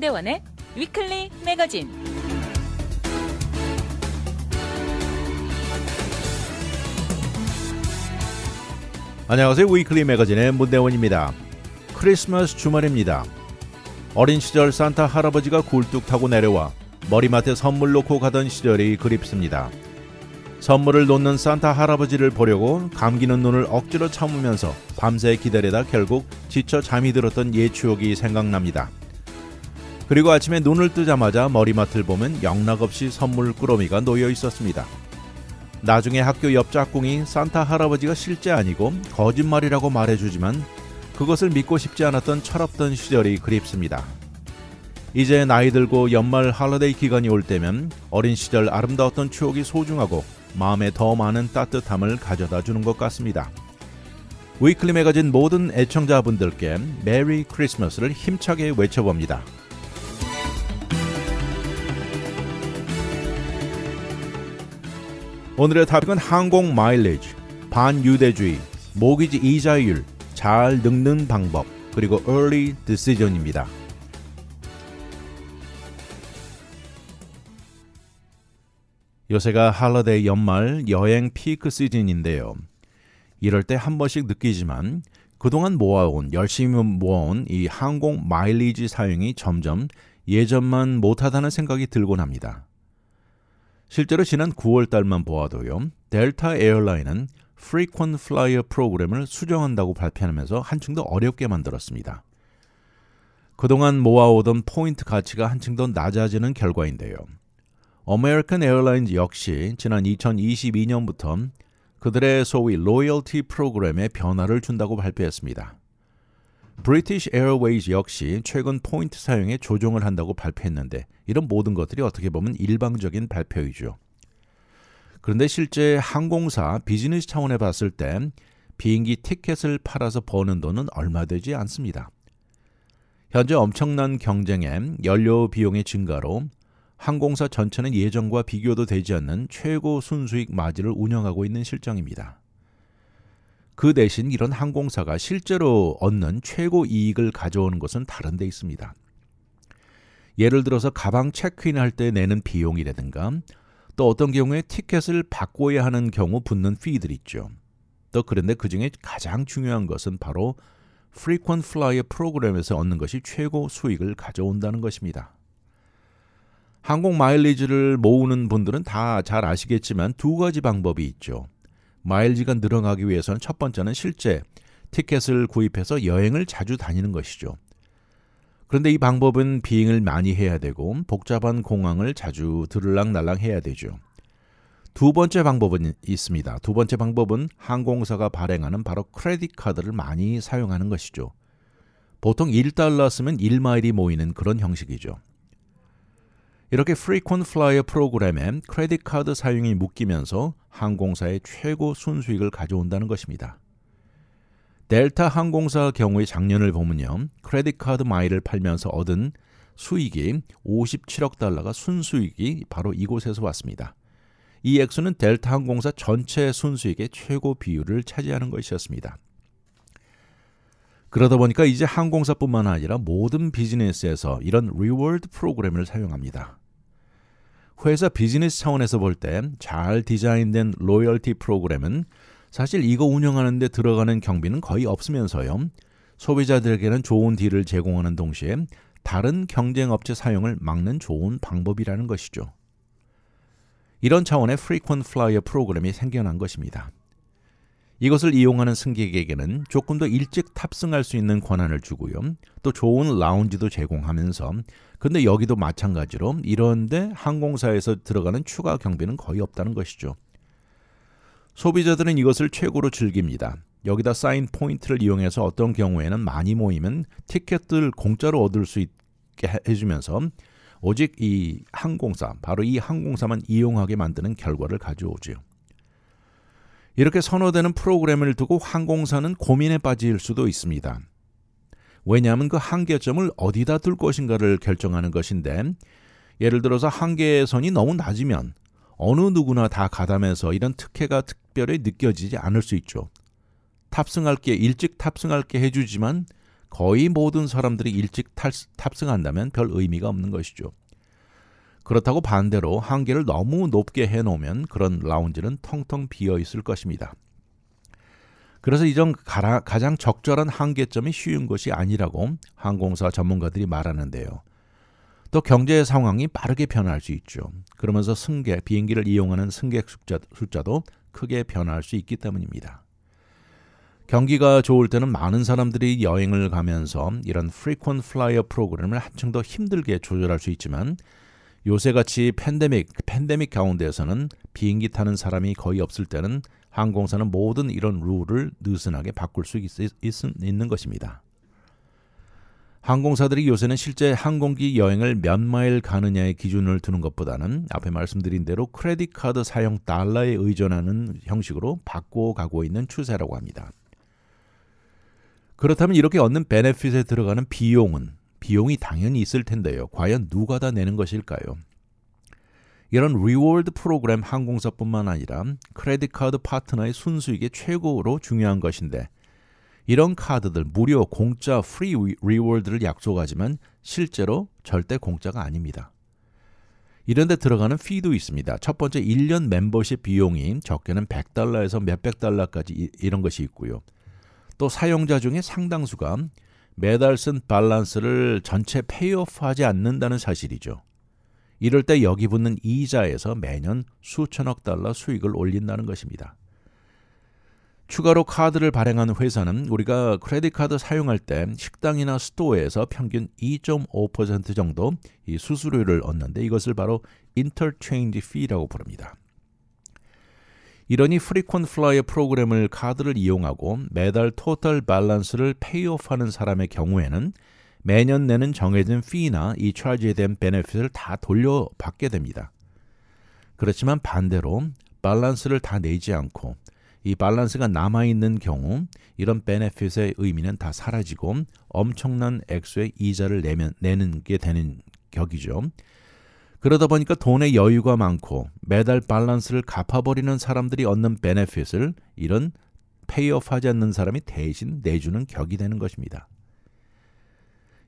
한대원의 위클리 매거진. 안녕하세요. 위클리 매거진의 문대원입니다. 크리스마스 주말입니다. 어린 시절 산타 할아버지가 굴뚝 타고 내려와 머리맡에 선물 놓고 가던 시절이 그립습니다. 선물을 놓는 산타 할아버지를 보려고 감기는 눈을 억지로 참으면서 밤새 기다리다 결국 지쳐 잠이 들었던 예 추억이 생각납니다. 그리고 아침에 눈을 뜨자마자 머리맡을 보면 영락없이 선물 꾸러미가 놓여 있었습니다. 나중에 학교 옆 짝꿍이 산타 할아버지가 실제 아니고 거짓말이라고 말해주지만 그것을 믿고 싶지 않았던 철없던 시절이 그립습니다. 이제 나이 들고 연말 할러데이 기간이 올 때면 어린 시절 아름다웠던 추억이 소중하고 마음에 더 많은 따뜻함을 가져다 주는 것 같습니다. 위클리 매거진 모든 애청자분들께 메리 크리스마스를 힘차게 외쳐봅니다. 오늘의 탑픽은 항공 마일리지, 반유대주의, 모기지 이자율, 잘 늙는 방법, 그리고 early decision입니다. 요새가 할러데이 연말 여행 피크 시즌인데요. 이럴 때 한 번씩 느끼지만 그동안 모아온 열심히 모아온 이 항공 마일리지 사용이 점점 예전만 못하다는 생각이 들곤 합니다. 실제로 지난 9월 달만 보아도요. 델타 에어라인은 프리퀀 플라이어 프로그램을 수정한다고 발표하면서 한층 더 어렵게 만들었습니다. 그동안 모아오던 포인트 가치가 한층 더 낮아지는 결과인데요. 어메리칸 에어라인즈 역시 지난 2022년부터 그들의 소위 로열티 프로그램에 변화를 준다고 발표했습니다. British Airways 역시 최근 포인트 사용에 조정을 한다고 발표했는데 이런 모든 것들이 어떻게 보면 일방적인 발표이죠. 그런데 실제 항공사 비즈니스 차원에 봤을 땐 비행기 티켓을 팔아서 버는 돈은 얼마 되지 않습니다. 현재 엄청난 경쟁에 연료 비용의 증가로 항공사 전체는 예전과 비교도 되지 않는 최고 순수익 마진을 운영하고 있는 실정입니다. 그 대신 이런 항공사가 실제로 얻는 최고 이익을 가져오는 것은 다른 데 있습니다. 예를 들어서 가방 체크인 할 때 내는 비용이라든가 또 어떤 경우에 티켓을 바꿔야 하는 경우 붙는 피들 있죠. 또 그런데 그 중에 가장 중요한 것은 바로 frequent f l y e 프로그램에서 얻는 것이 최고 수익을 가져온다는 것입니다. 항공 마일리지를 모으는 분들은 다 잘 아시겠지만 두 가지 방법이 있죠. 마일지가 늘어나기 위해서는 첫 번째는 실제 티켓을 구입해서 여행을 자주 다니는 것이죠. 그런데 이 방법은 비행을 많이 해야 되고 복잡한 공항을 자주 들락날락 해야 되죠. 두 번째 방법은 있습니다. 두 번째 방법은 항공사가 발행하는 바로 크레딧 카드를 많이 사용하는 것이죠. 보통 1달러 쓰면 1마일이 모이는 그런 형식이죠. 이렇게 f r e e 프리 Flyer 프로그램엔 크레딧 카드 사용이 묶이면서 항공사의 최고 순수익을 가져온다는 것입니다. 델타 항공사 경우의 작년을 보면요. 크레딧 카드 마일을 팔면서 얻은 수익이 57억 달러가 순수익이 바로 이곳에서 왔습니다. 이 액수는 델타 항공사 전체 순수익의 최고 비율을 차지하는 것이었습니다. 그러다 보니까 이제 항공사뿐만 아니라 모든 비즈니스에서 이런 리워드 프로그램을 사용합니다. 회사 비즈니스 차원에서 볼 때 잘 디자인된 로열티 프로그램은 사실 이거 운영하는데 들어가는 경비는 거의 없으면서요. 소비자들에게는 좋은 딜을 제공하는 동시에 다른 경쟁 업체 사용을 막는 좋은 방법이라는 것이죠. 이런 차원의 프리퀀 플라이어 프로그램이 생겨난 것입니다. 이것을 이용하는 승객에게는 조금 더 일찍 탑승할 수 있는 권한을 주고요. 또 좋은 라운지도 제공하면서 근데 여기도 마찬가지로 이런데 항공사에서 들어가는 추가 경비는 거의 없다는 것이죠. 소비자들은 이것을 최고로 즐깁니다. 여기다 쌓인 포인트를 이용해서 어떤 경우에는 많이 모이면 티켓들 공짜로 얻을 수 있게 해주면서 오직 이 항공사, 바로 이 항공사만 이용하게 만드는 결과를 가져오죠. 이렇게 선호되는 프로그램을 두고 항공사는 고민에 빠질 수도 있습니다. 왜냐하면 그 한계점을 어디다 둘 것인가를 결정하는 것인데 예를 들어서 한계선이 너무 낮으면 어느 누구나 다 가담해서 이런 특혜가 특별히 느껴지지 않을 수 있죠. 탑승할 게 일찍 탑승할 게 해주지만 거의 모든 사람들이 일찍 탈, 탑승한다면 별 의미가 없는 것이죠. 그렇다고 반대로 한계를 너무 높게 해놓으면 그런 라운지는 텅텅 비어 있을 것입니다. 그래서 이전 가장 적절한 한계점이 쉬운 것이 아니라고 항공사 전문가들이 말하는데요. 또 경제 의 상황이 빠르게 변할 수 있죠. 그러면서 승객, 비행기를 이용하는 승객 숫자, 도 크게 변할 수 있기 때문입니다. 경기가 좋을 때는 많은 사람들이 여행을 가면서 이런 프리퀀 플라이어 프로그램을 한층 더 힘들게 조절할 수 있지만 요새같이 팬데믹, 팬데믹 가운데에서는 비행기 타는 사람이 거의 없을 때는 항공사는 모든 이런 룰을 느슨하게 바꿀 수 있, 있, 있는 것입니다. 항공사들이 요새는 실제 항공기 여행을 몇 마일 가느냐의 기준을 두는 것보다는 앞에 말씀드린 대로 크레딧 카드 사용 달러에 의존하는 형식으로 바꿔가고 있는 추세라고 합니다. 그렇다면 이렇게 얻는 베네핏에 들어가는 비용은 비용이 당연히 있을 텐데요. 과연 누가 다 내는 것일까요? 이런 리워드 프로그램 항공사뿐만 아니라 크레딧 카드 파트너의 순수익이 최고로 중요한 것인데 이런 카드들 무료 공짜 프리 리워드를 약속하지만 실제로 절대 공짜가 아닙니다. 이런 데 들어가는 피도 있습니다. 첫 번째 1년 멤버십 비용이 적게는 100달러에서 몇백 달러까지 이런 것이 있고요. 또 사용자 중에 상당수가 매달 쓴 밸런스를 전체 페이오프하지 않는다는 사실이죠. 이럴 때 여기 붙는 이자에서 매년 수천억 달러 수익을 올린다는 것입니다. 추가로 카드를 발행하는 회사는 우리가 크레딧카드 사용할 때 식당이나 스토어에서 평균 2.5% 정도 이 수수료를 얻는데 이것을 바로 인터체인지 피라고 부릅니다. 이러니 프리퀀 플라이어 프로그램을 카드를 이용하고 매달 토탈 밸런스를 페이오프하는 사람의 경우에는 매년 내는 정해진 피나 이 차지에 대한 베네핏을 다 돌려받게 됩니다. 그렇지만 반대로 밸런스를 다 내지 않고 이 밸런스가 남아있는 경우 이런 베네핏의 의미는 다 사라지고 엄청난 액수의 이자를 내면, 내는 게 되는 격이죠. 그러다 보니까 돈의 여유가 많고 매달 밸런스를 갚아버리는 사람들이 얻는 베네핏을 이런 페이오 하지 않는 사람이 대신 내주는 격이 되는 것입니다.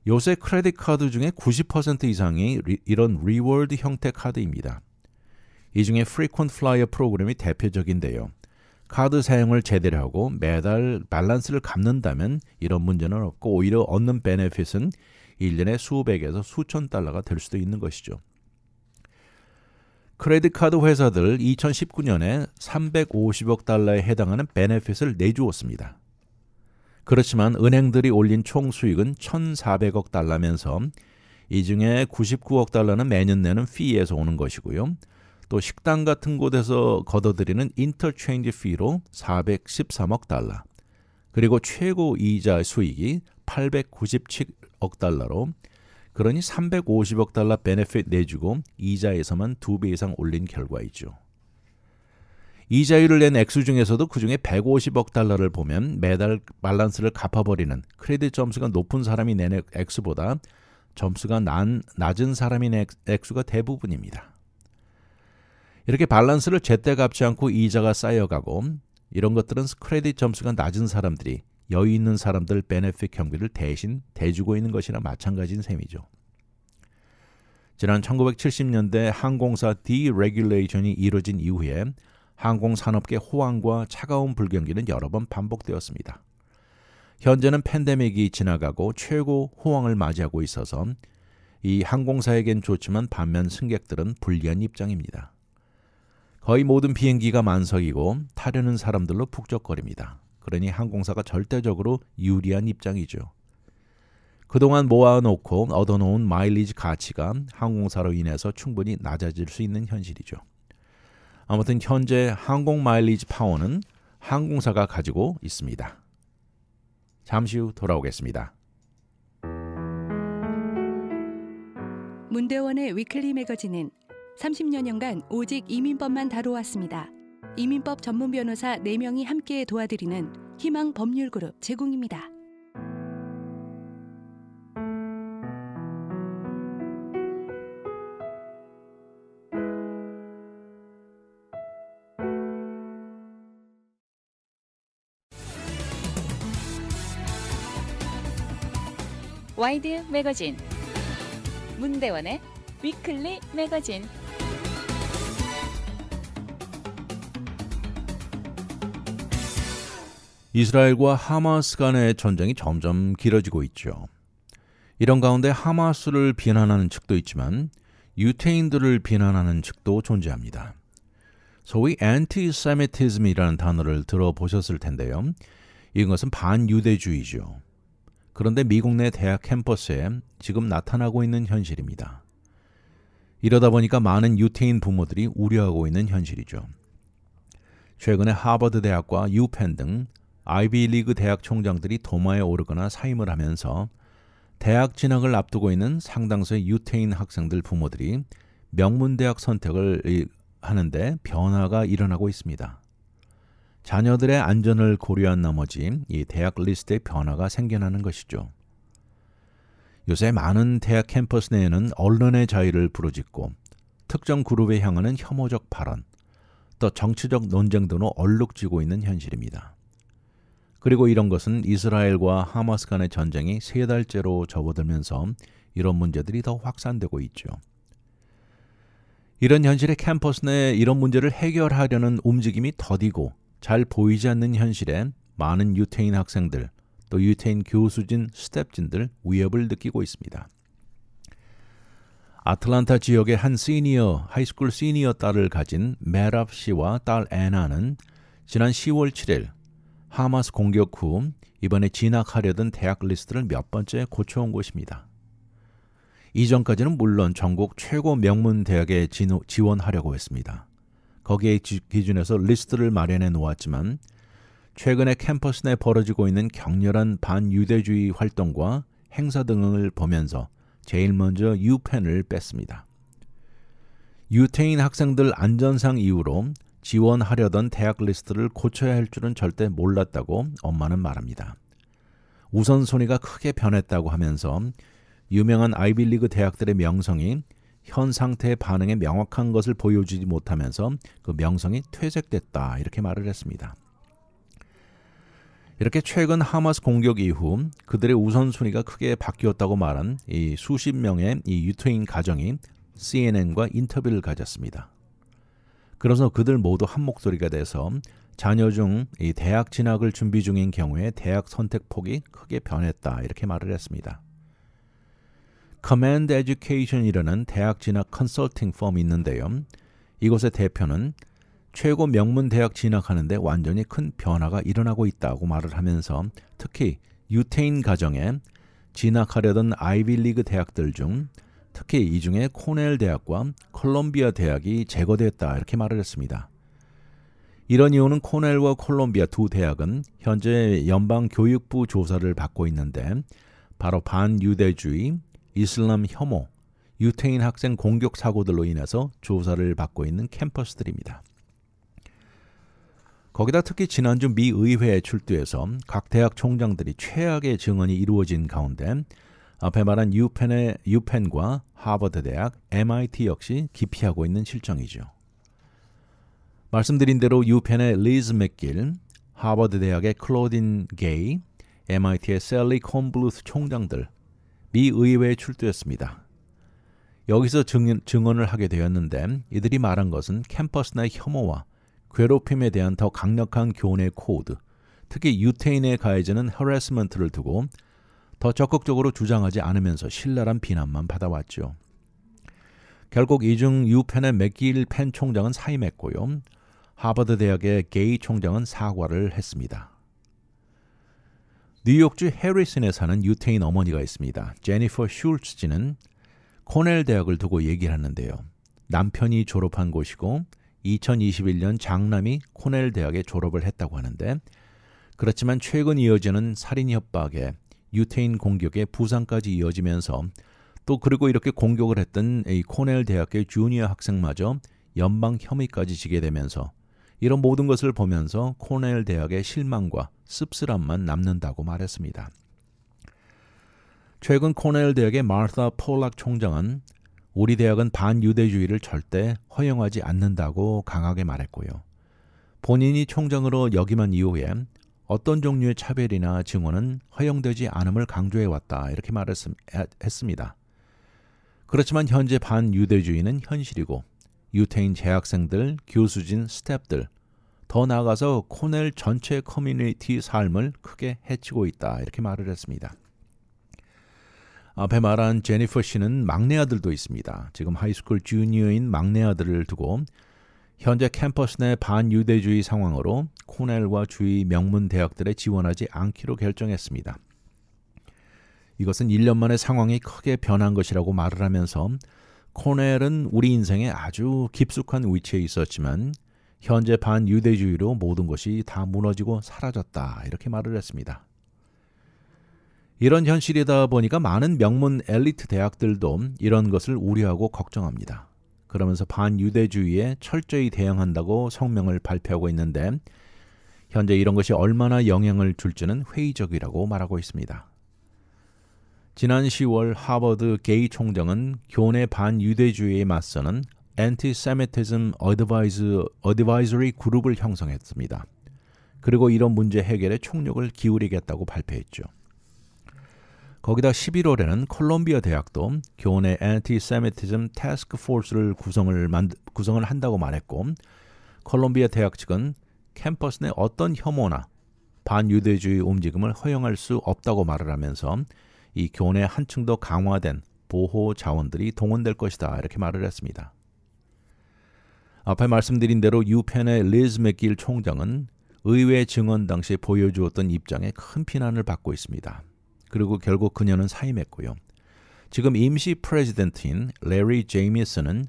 요새 크레딧 카드 중에 90% 이상이 리, 이런 리워드 형태 카드입니다. 이 중에 프리퀀 플라이어 프로그램이 대표적인데요. 카드 사용을 제대로 하고 매달 밸런스를 갚는다면 이런 문제는 없고 오히려 얻는 베네핏은 1년에 수백에서 수천 달러가 될 수도 있는 것이죠. 크레딧카드 회사들 2019년에 350억 달러에 해당하는 베네핏을 내주었습니다. 그렇지만 은행들이 올린 총 수익은 1,400억 달러면서 이 중에 99억 달러는 매년 내는 피에서 오는 것이고요. 또 식당 같은 곳에서 걷어들이는 인터체인지 피로 413억 달러. 그리고 최고 이자 수익이 897억 달러로 그러니 350억 달러 베네핏 내주고 이자에서만 두 배 이상 올린 결과이죠. 이자율을 낸 액수 중에서도 그중에 150억 달러를 보면 매달 밸런스를 갚아버리는 크레딧 점수가 높은 사람이 낸 액수보다 점수가 난, 낮은 사람이 낸 액수가 대부분입니다. 이렇게 밸런스를 제때 갚지 않고 이자가 쌓여가고 이런 것들은 크레딧 점수가 낮은 사람들이 여유 있는 사람들 베네핏 경비를 대신 대주고 있는 것이나 마찬가지인 셈이죠. 지난 1970년대 항공사 디레귤레이션이 이뤄진 이후에 항공 산업계 호황과 차가운 불경기는 여러 번 반복되었습니다. 현재는 팬데믹이 지나가고 최고 호황을 맞이하고 있어서 이 항공사에겐 좋지만 반면 승객들은 불리한 입장입니다. 거의 모든 비행기가 만석이고 타려는 사람들로 북적거립니다. 그러니 항공사가 절대적으로 유리한 입장이죠. 그동안 모아놓고 얻어놓은 마일리지 가치가 항공사로 인해서 충분히 낮아질 수 있는 현실이죠. 아무튼 현재 항공 마일리지 파워는 항공사가 가지고 있습니다. 잠시 후 돌아오겠습니다. 문대원의 위클리 매거진은 30년여간 오직 이민법만 다루었습니다 이민법 전문 변호사 4명이 함께 도와드리는 희망 법률 그룹 제공입니다. 와이드 매거진 문대원의 위클리 매거진 이스라엘과 하마스 간의 전쟁이 점점 길어지고 있죠. 이런 가운데 하마스를 비난하는 측도 있지만 유태인들을 비난하는 측도 존재합니다. 소위 anti-Semitism이라는 단어를 들어보셨을 텐데요. 이것은 반유대주의죠. 그런데 미국 내 대학 캠퍼스에 지금 나타나고 있는 현실입니다. 이러다 보니까 많은 유태인 부모들이 우려하고 있는 현실이죠. 최근에 하버드 대학과 유펜 등 아이비리그 대학 총장들이 도마에 오르거나 사임을 하면서 대학 진학을 앞두고 있는 상당수의 유태인 학생들 부모들이 명문대학 선택을 하는데 변화가 일어나고 있습니다. 자녀들의 안전을 고려한 나머지 이 대학 리스트에 변화가 생겨나는 것이죠. 요새 많은 대학 캠퍼스 내에는 언론의 자유를 부르짖고 특정 그룹에 향하는 혐오적 발언, 또 정치적 논쟁 등으로 얼룩지고 있는 현실입니다. 그리고 이런 것은 이스라엘과 하마스 간의 전쟁이 세 달째로 접어들면서 이런 문제들이 더 확산되고 있죠. 이런 현실의 캠퍼스 내 이런 문제를 해결하려는 움직임이 더디고 잘 보이지 않는 현실에 많은 유태인 학생들 또 유태인 교수진 스텝진들 위협을 느끼고 있습니다. 아틀란타 지역의 한 시니어 하이스쿨 시니어 딸을 가진 메랍 씨와 딸 애나는 지난 10월 7일 하마스 공격 후 이번에 진학하려던 대학 리스트를 몇 번째 고쳐온 곳입니다. 이전까지는 물론 전국 최고 명문 대학에 지원하려고 했습니다. 거기에 기준에서 리스트를 마련해 놓았지만 최근에 캠퍼스 내 벌어지고 있는 격렬한 반유대주의 활동과 행사 등을 보면서 제일 먼저 유펜을 뺐습니다. 유태인 학생들 안전상 이유로 지원하려던 대학 리스트를 고쳐야 할 줄은 절대 몰랐다고 엄마는 말합니다. 우선순위가 크게 변했다고 하면서 유명한 아이빌리그 대학들의 명성이 현 상태의 반응에 명확한 것을 보여주지 못하면서 그 명성이 퇴색됐다 이렇게 말을 했습니다. 이렇게 최근 하마스 공격 이후 그들의 우선순위가 크게 바뀌었다고 말한 이 수십 명의 이 유태인 가정이 CNN과 인터뷰를 가졌습니다. 그래서 그들 모두 한 목소리가 돼서 자녀 중 이 대학 진학을 준비 중인 경우에 대학 선택 폭이 크게 변했다 이렇게 말을 했습니다. Command Education이라는 대학 진학 컨설팅 펌이 있는데요. 이곳의 대표는 최고 명문 대학 진학하는데 완전히 큰 변화가 일어나고 있다고 말을 하면서 특히 유태인 가정에 진학하려던 아이비리그 대학들 중 특히 이 중에 코넬 대학과 콜롬비아 대학이 제거됐다 이렇게 말을 했습니다. 이런 이유는 코넬과 콜롬비아 두 대학은 현재 연방 교육부 조사를 받고 있는데 바로 반유대주의, 이슬람 혐오, 유태인 학생 공격 사고들로 인해서 조사를 받고 있는 캠퍼스들입니다. 거기다 특히 지난주 미 의회에 출두해서 각 대학 총장들이 최악의 증언이 이루어진 가운데 앞에 말한 유펜의 유펜과 하버드 대학 MIT 역시 기피하고 있는 실정이죠. 말씀드린 대로 유펜의 리즈 맥길, 하버드 대학의 클로딘 게이, MIT의 셀리 콤블루스 총장들 미 의회에 출두했습니다. 여기서 증인, 증언을 하게 되었는데 이들이 말한 것은 캠퍼스 내 혐오와 괴롭힘에 대한 더 강력한 교훈의 코드, 특히 유태인에가해지는 허레스먼트를 두고 더 적극적으로 주장하지 않으면서 신랄한 비난만 받아왔죠. 결국 이중 유펜의 맥길 펜 총장은 사임했고요. 하버드 대학의 게이 총장은 사과를 했습니다. 뉴욕주 해리슨에 사는 유태인 어머니가 있습니다. 제니퍼 슐츠지는 코넬 대학을 두고 얘기를 하는데요. 남편이 졸업한 곳이고 2021년 장남이 코넬 대학에 졸업을 했다고 하는데 그렇지만 최근 이어지는 살인 협박에 유태인 공격에 부상까지 이어지면서 또 그리고 이렇게 공격을 했던 이 코넬 대학의 주니어 학생마저 연방 혐의까지 지게 되면서 이런 모든 것을 보면서 코넬 대학의 실망과 씁쓸함만 남는다고 말했습니다. 최근 코넬 대학의 마르타 폴락 총장은 우리 대학은 반유대주의를 절대 허용하지 않는다고 강하게 말했고요. 본인이 총장으로 역임한 이후에 어떤 종류의 차별이나 증언은 허용되지 않음을 강조해 왔다 이렇게 말했습니다. 그렇지만 현재 반유대주의는 현실이고 유태인 재학생들, 교수진, 스탭들 더 나아가서 코넬 전체 커뮤니티 삶을 크게 해치고 있다 이렇게 말을 했습니다. 앞에 말한 제니퍼 씨는 막내 아들도 있습니다. 지금 하이스쿨 주니어인 막내 아들을 두고 현재 캠퍼스 내 반유대주의 상황으로 코넬과 주위 명문 대학들에 지원하지 않기로 결정했습니다. 이것은 1년 만에 상황이 크게 변한 것이라고 말을 하면서 코넬은 우리 인생에 아주 깊숙한 위치에 있었지만 현재 반유대주의로 모든 것이 다 무너지고 사라졌다 이렇게 말을 했습니다. 이런 현실이다 보니까 많은 명문 엘리트 대학들도 이런 것을 우려하고 걱정합니다. 그러면서 반유대주의에 철저히 대응한다고 성명을 발표하고 있는데 현재 이런 것이 얼마나 영향을 줄지는 회의적이라고 말하고 있습니다. 지난 10월 하버드 게이 총장은 교내 반유대주의에 맞서는 엔티세미티즘 어드바이즈 어드바이저리 그룹을 형성했습니다. 그리고 이런 문제 해결에 총력을 기울이겠다고 발표했죠. 거기다 11월에는 콜롬비아 대학도 교내 원 엔티세미티즘 태스크 포스를 구성을 만 구성을 한다고 말했고 콜롬비아 대학 측은 캠퍼스 내 어떤 혐오나 반유대주의 움직임을 허용할 수 없다고 말을 하면서 이교원의 한층 더 강화된 보호 자원들이 동원될 것이다 이렇게 말을 했습니다. 앞에 말씀드린 대로 유펜의 리즈 맥길 총장은 의회 증언 당시 보여주었던 입장에 큰 비난을 받고 있습니다. 그리고 결국 그녀는 사임했고요. 지금 임시 프레지던트인 레리 제이미슨은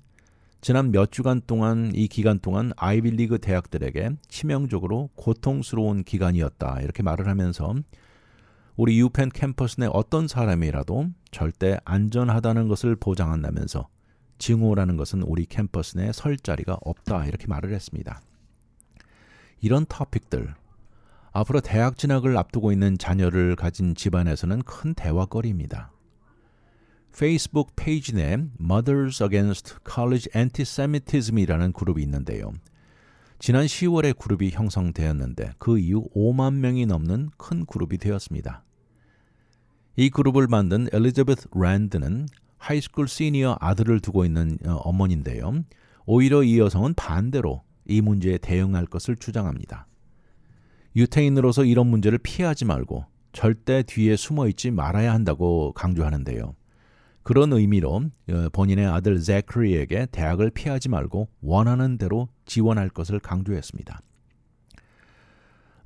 지난 몇 주간 동안 이 기간 동안 아이빌리그 대학들에게 치명적으로 고통스러운 기간이었다 이렇게 말을 하면서 우리 유펜 캠퍼스 내 어떤 사람이라도 절대 안전하다는 것을 보장한다면서 증오라는 것은 우리 캠퍼스 내 설 자리가 없다 이렇게 말을 했습니다. 이런 토픽들 앞으로 대학 진학을 앞두고 있는 자녀를 가진 집안에서는 큰 대화거리입니다. 페이스북 페이지 내 Mothers Against College Antisemitism이라는 그룹이 있는데요. 지난 10월에 그룹이 형성되었는데 그 이후 5만 명이 넘는 큰 그룹이 되었습니다. 이 그룹을 만든 엘리자베스 랜드는 하이스쿨 시니어 아들을 두고 있는 어, 어머니인데요. 오히려 이 여성은 반대로 이 문제에 대응할 것을 주장합니다. 유태인으로서 이런 문제를 피하지 말고 절대 뒤에 숨어 있지 말아야 한다고 강조하는데요. 그런 의미로 어, 본인의 아들 제크리에게 대학을 피하지 말고 원하는 대로 지원할 것을 강조했습니다.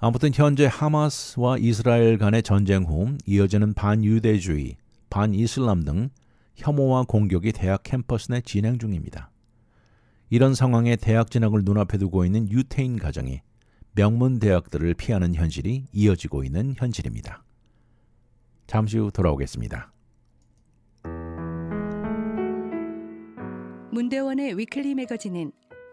아무튼 현재 하마스와 이스라엘 간의 전쟁 후 이어지는 반유대주의, 반이슬람 등 혐오와 공격이 대학 캠퍼스 내 진행 중입니다. 이런 상황에 대학 진학을 눈앞에 두고 있는 유태인 가정이 명문 대학들을 피하는 현실이 이어지고 있는 현실입니다. 잠시 후 돌아오겠습니다. 문대원의 위클리 매거진은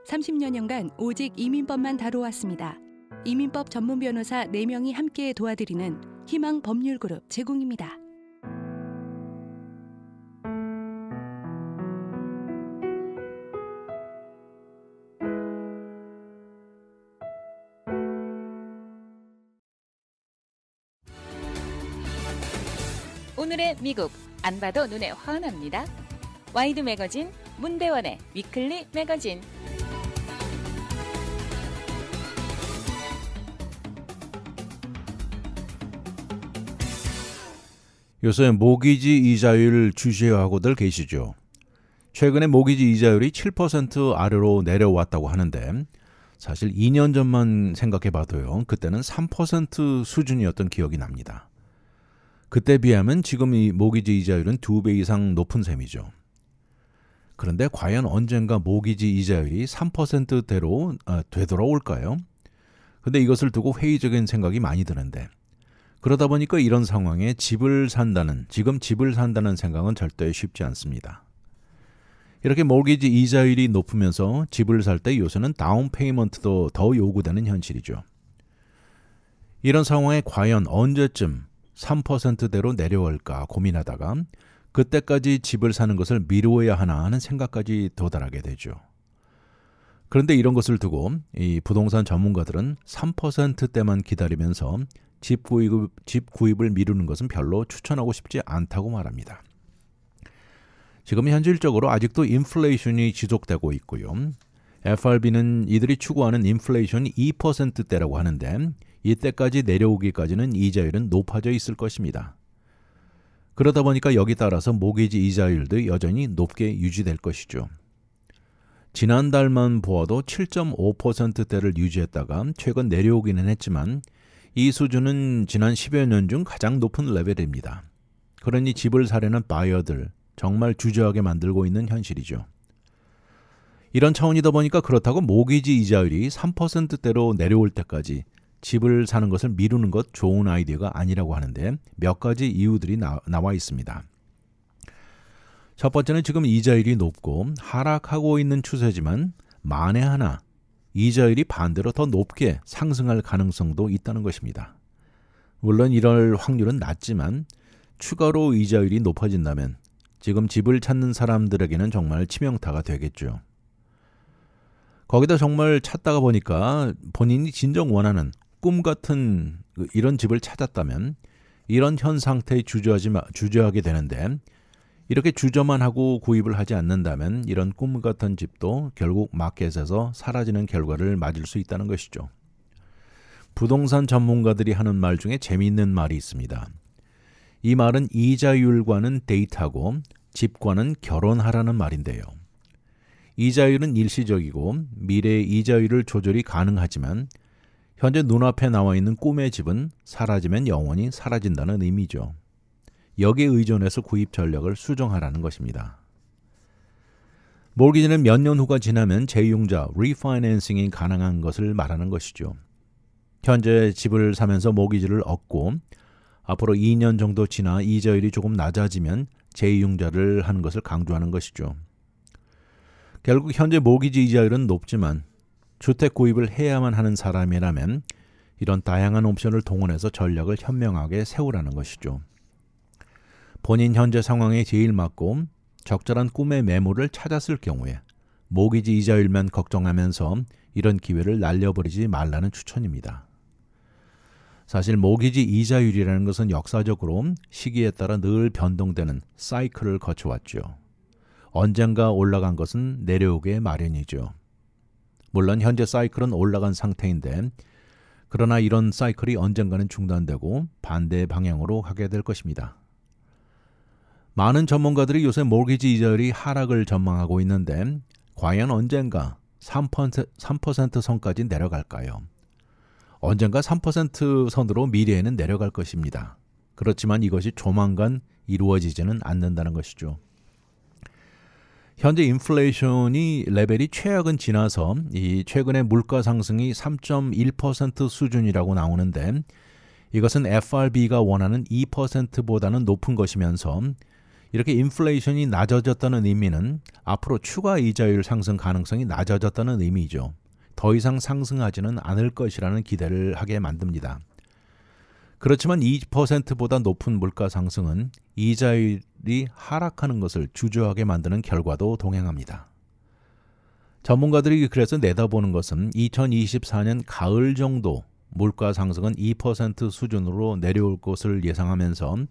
30여년간 오직 이민법만 다뤄왔습니다. 이민법 전문 변호사 4명이 함께 도와드리는 희망 법률 그룹 제공입니다. 오늘의 미국 안 봐도 눈에 환합니다. 와이드 매거진 문대원의 위클리 매거진 요새 모기지 이자율 주시하고들 계시죠. 최근에 모기지 이자율이 7% 아래로 내려왔다고 하는데 사실 2년 전만 생각해 봐도요. 그때는 3% 수준이었던 기억이 납니다. 그때 비하면 지금 이 모기지 이자율은 두 배 이상 높은 셈이죠. 그런데 과연 언젠가 모기지 이자율이 3%대로 아, 되돌아올까요? 근데 이것을 두고 회의적인 생각이 많이 드는데 그러다 보니까 이런 상황에 집을 산다는 지금 집을 산다는 생각은 절대 쉽지 않습니다. 이렇게 모기지 이자율이 높으면서 집을 살 때 요새는 다운 페이먼트도 더 요구되는 현실이죠. 이런 상황에 과연 언제쯤 3%대로 내려올까 고민하다가 그때까지 집을 사는 것을 미루어야 하나 하는 생각까지 도달하게 되죠. 그런데 이런 것을 두고 이 부동산 전문가들은 3%대만 기다리면서 집 구입, 집 구입을 미루는 것은 별로 추천하고 싶지 않다고 말합니다. 지금 현실적으로 아직도 인플레이션이 지속되고 있고요. FRB는 이들이 추구하는 인플레이션이 2%대라고 하는데 이때까지 내려오기까지는 이자율은 높아져 있을 것입니다. 그러다 보니까 여기 따라서 모기지 이자율도 여전히 높게 유지될 것이죠. 지난달만 보아도 7.5%대를 유지했다가 최근 내려오기는 했지만 이 수준은 지난 10여 년 중 가장 높은 레벨입니다. 그러니 집을 사려는 바이어들 정말 주저하게 만들고 있는 현실이죠. 이런 차원이다 보니까 그렇다고 모기지 이자율이 3%대로 내려올 때까지 집을 사는 것을 미루는 것 좋은 아이디어가 아니라고 하는데 몇 가지 이유들이 나, 나와 있습니다. 첫 번째는 지금 이자율이 높고 하락하고 있는 추세지만 만에 하나 이자율이 반대로 더 높게 상승할 가능성도 있다는 것입니다. 물론 이럴 확률은 낮지만 추가로 이자율이 높아진다면 지금 집을 찾는 사람들에게는 정말 치명타가 되겠죠. 거기다 정말 찾다가 보니까 본인이 진정 원하는 꿈 같은 그 이런 집을 찾았다면 이런 현 상태에 주저하지 마, 주저하게 되는데 이렇게 주저만 하고 구입을 하지 않는다면 이런 꿈 같은 집도 결국 마켓에서 사라지는 결과를 맞을 수 있다는 것이죠. 부동산 전문가들이 하는 말 중에 재미있는 말이 있습니다. 이 말은 이자율과는 데이트하고 집과는 결혼하라는 말인데요. 이자율은 일시적이고 미래의 이자율을 조절이 가능하지만 현재 눈앞에 나와 있는 꿈의 집은 사라지면 영원히 사라진다는 의미죠. 여기에 의존해서 구입 전략을 수정하라는 것입니다. 몰기지는 몇 년 후가 지나면 재이용자 리파이낸싱이 가능한 것을 말하는 것이죠. 현재 집을 사면서 모기지를 얻고 앞으로 2년 정도 지나 이자율이 조금 낮아지면 재이용자를 하는 것을 강조하는 것이죠. 결국 현재 모기지 이자율은 높지만 주택 구입을 해야만 하는 사람이라면 이런 다양한 옵션을 동원해서 전략을 현명하게 세우라는 것이죠. 본인 현재 상황에 제일 맞고 적절한 꿈의 매물을 찾았을 경우에 모기지 이자율만 걱정하면서 이런 기회를 날려버리지 말라는 추천입니다. 사실 모기지 이자율이라는 것은 역사적으로 시기에 따라 늘 변동되는 사이클을 거쳐왔죠. 언젠가 올라간 것은 내려오게 마련이죠. 물론 현재 사이클은 올라간 상태인데 그러나 이런 사이클이 언젠가는 중단되고 반대 방향으로 가게 될 것입니다. 많은 전문가들이 요새 몰기지 이자율이 하락을 전망하고 있는데 과연 언젠가 3%, 3% 선까지 내려갈까요? 언젠가 3% 선으로 미래에는 내려갈 것입니다. 그렇지만 이것이 조만간 이루어지지는 않는다는 것이죠. 현재 인플레이션이 레벨이 최악은 지나서 이 최근에 물가 상승이 3.1% 수준이라고 나오는데 이것은 FRB가 원하는 2%보다는 높은 것이면서 이렇게 인플레이션이 낮아졌다는 의미는 앞으로 추가 이자율 상승 가능성이 낮아졌다는 의미죠더 이상 상승하지는 않을 것이라는 기대를 하게 만듭니다. 그렇지만 2%보다 높은 물가 상승은 이자율이 하락하는 것을 주저하게 만드는 결과도 동행합니다. 전문가들이 그래서 내다보는 것은 2024년 가을 정도 물가 상승은 2% 수준으로 내려올 것을 예상하면서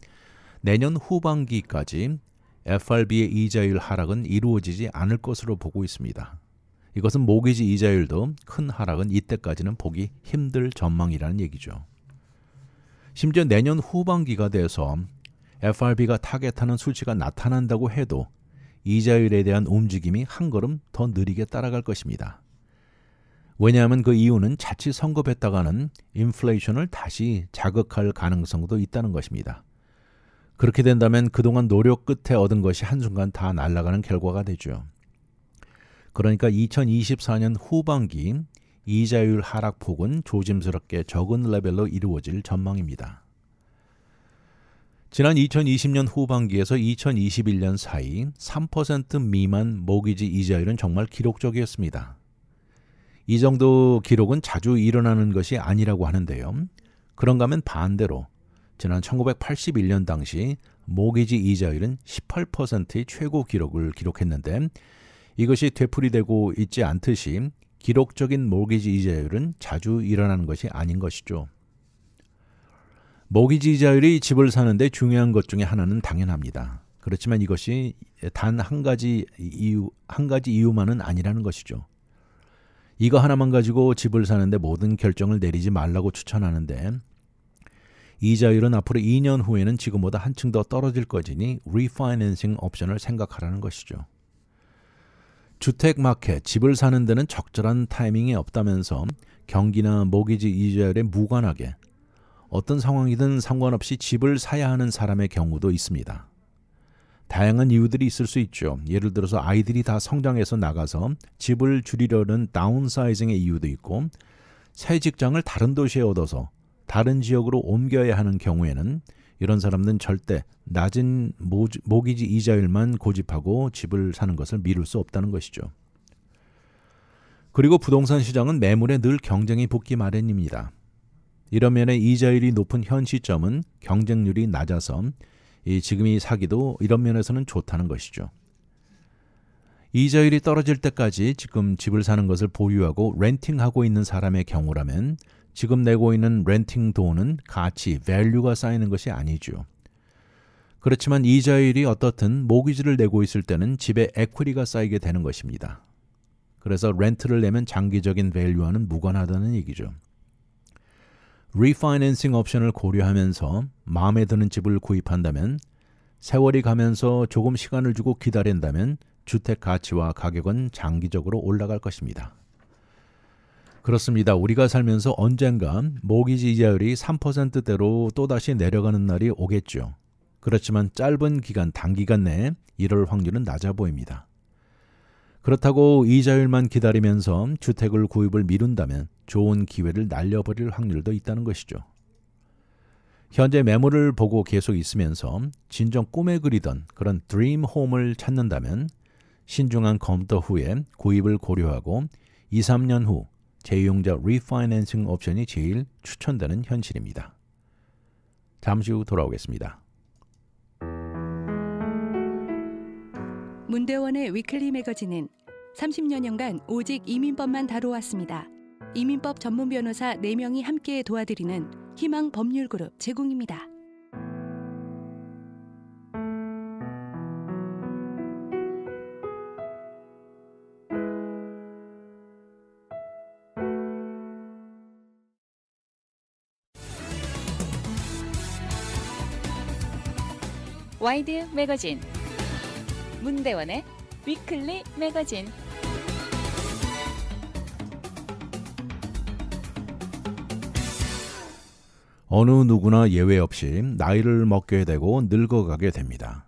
내년 후반기까지 FRB의 이자율 하락은 이루어지지 않을 것으로 보고 있습니다. 이것은 모기지 이자율도 큰 하락은 이때까지는 보기 힘들 전망이라는 얘기죠. 심지어 내년 후반기가 돼서 FRB가 타겟하는 수치가 나타난다고 해도 이자율에 대한 움직임이 한 걸음 더 느리게 따라갈 것입니다. 왜냐하면 그 이유는 자칫 성급했다가는 인플레이션을 다시 자극할 가능성도 있다는 것입니다. 그렇게 된다면 그동안 노력 끝에 얻은 것이 한순간 다 날아가는 결과가 되죠. 그러니까 2024년 후반기 이자율 하락폭은 조심스럽게 적은 레벨로 이루어질 전망입니다. 지난 2020년 후반기에서 2021년 사이 3% 미만 모기지 이자율은 정말 기록적이었습니다. 이 정도 기록은 자주 일어나는 것이 아니라고 하는데요. 그런가 하면 반대로 지난 1981년 당시 모기지 이자율은 18%의 최고 기록을 기록했는데 이것이 되풀이되고 있지 않듯이 기록적인 모기지 이자율은 자주 일어나는 것이 아닌 것이죠. 모기지 이자율이 집을 사는데 중요한 것 중에 하나는 당연합니다. 그렇지만 이것이 단 한 가지 이유 한 가지 이유만은 아니라는 것이죠. 이거 하나만 가지고 집을 사는데 모든 결정을 내리지 말라고 추천하는데 이자율은 앞으로 2년 후에는 지금보다 한층 더 떨어질 것이니 리파이낸싱 옵션을 생각하라는 것이죠. 주택 마켓, 집을 사는 데는 적절한 타이밍이 없다면서 경기나 모기지 이자율에 무관하게 어떤 상황이든 상관없이 집을 사야 하는 사람의 경우도 있습니다. 다양한 이유들이 있을 수 있죠. 예를 들어서 아이들이 다 성장해서 나가서 집을 줄이려는 다운사이징의 이유도 있고 새 직장을 다른 도시에 얻어서 다른 지역으로 옮겨야 하는 경우에는 이런 사람들은 절대 낮은 모기지 이자율만 고집하고 집을 사는 것을 미룰 수 없다는 것이죠. 그리고 부동산 시장은 매물에 늘 경쟁이 붙기 마련입니다. 이런 면에 이자율이 높은 현 시점은 경쟁률이 낮아서 이 지금이 사기도 이런 면에서는 좋다는 것이죠. 이자율이 떨어질 때까지 지금 집을 사는 것을 보유하고 렌팅하고 있는 사람의 경우라면 지금 내고 있는 렌팅 돈은 가치, 밸류가 쌓이는 것이 아니죠. 그렇지만 이자율이 어떻든 모기지를 내고 있을 때는 집에 에퀴리가 쌓이게 되는 것입니다. 그래서 렌트를 내면 장기적인 밸류와는 무관하다는 얘기죠. 리파이낸싱 옵션을 고려하면서 마음에 드는 집을 구입한다면 세월이 가면서 조금 시간을 주고 기다린다면 주택 가치와 가격은 장기적으로 올라갈 것입니다. 그렇습니다. 우리가 살면서 언젠간 모기지 이자율이 3%대로 또다시 내려가는 날이 오겠죠. 그렇지만 짧은 기간, 단기간 내에 이럴 확률은 낮아 보입니다. 그렇다고 이자율만 기다리면서 주택을 구입을 미룬다면 좋은 기회를 날려버릴 확률도 있다는 것이죠. 현재 매물을 보고 계속 있으면서 진정 꿈에 그리던 그런 드림 홈을 찾는다면 신중한 검토 후에 구입을 고려하고 2, 3년 후 재이용자 리파이낸싱 옵션이 제일 추천되는 현실입니다. 잠시 후 돌아오겠습니다. 문대원의 위클리 매거진은 30여년간 오직 이민법만 다루어왔습니다. 이민법 전문 변호사 4명이 함께 도와드리는 희망 법률그룹 제공입니다. 와이드 매거진 문대원의 위클리 매거진 어느 누구나 예외 없이 나이를 먹게 되고 늙어가게 됩니다.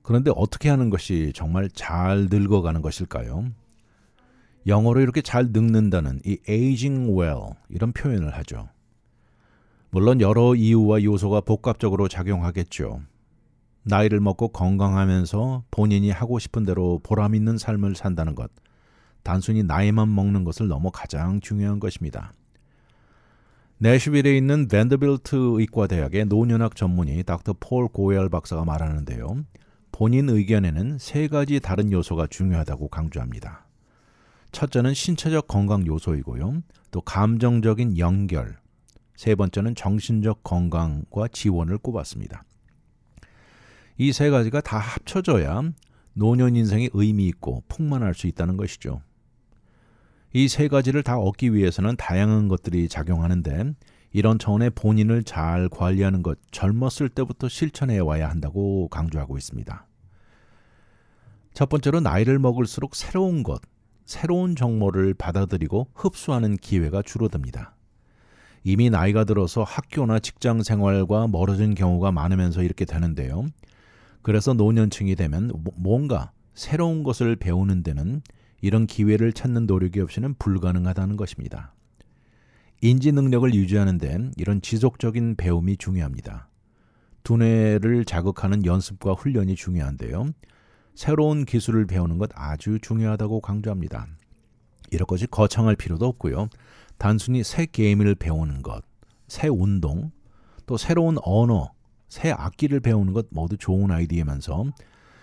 그런데 어떻게 하는 것이 정말 잘 늙어가는 것일까요? 영어로 이렇게 잘 늙는다는 이 aging well 이런 표현을 하죠. 물론 여러 이유와 요소가 복합적으로 작용하겠죠. 나이를 먹고 건강하면서 본인이 하고 싶은 대로 보람 있는 삶을 산다는 것, 단순히 나이만 먹는 것을 넘어 가장 중요한 것입니다. 내시빌에 있는 벤더빌트 의과대학의 노년학 전문의 닥터 폴 고엘 박사가 말하는데요. 본인 의견에는 세 가지 다른 요소가 중요하다고 강조합니다. 첫째는 신체적 건강 요소이고요. 또 감정적인 연결. 세 번째는 정신적 건강과 지원을 꼽았습니다. 이세 가지가 다 합쳐져야 노년 인생의 의미 있고 풍만할 수 있다는 것이죠. 이 세 가지를 다 얻기 위해서는 다양한 것들이 작용하는데 이런 차원의 본인을 잘 관리하는 것 젊었을 때부터 실천해 와야 한다고 강조하고 있습니다. 첫 번째로 나이를 먹을수록 새로운 것, 새로운 정보를 받아들이고 흡수하는 기회가 줄어듭니다. 이미 나이가 들어서 학교나 직장 생활과 멀어진 경우가 많으면서 이렇게 되는데요. 그래서 노년층이 되면 뭐, 뭔가 새로운 것을 배우는 데는 이런 기회를 찾는 노력이 없이는 불가능하다는 것입니다. 인지 능력을 유지하는 데 이런 지속적인 배움이 중요합니다. 두뇌를 자극하는 연습과 훈련이 중요한데요. 새로운 기술을 배우는 것 아주 중요하다고 강조합니다. 이럴 것이 거창할 필요도 없고요. 단순히 새 게임을 배우는 것, 새 운동, 또 새로운 언어, 새 악기를 배우는 것 모두 좋은 아이디어면서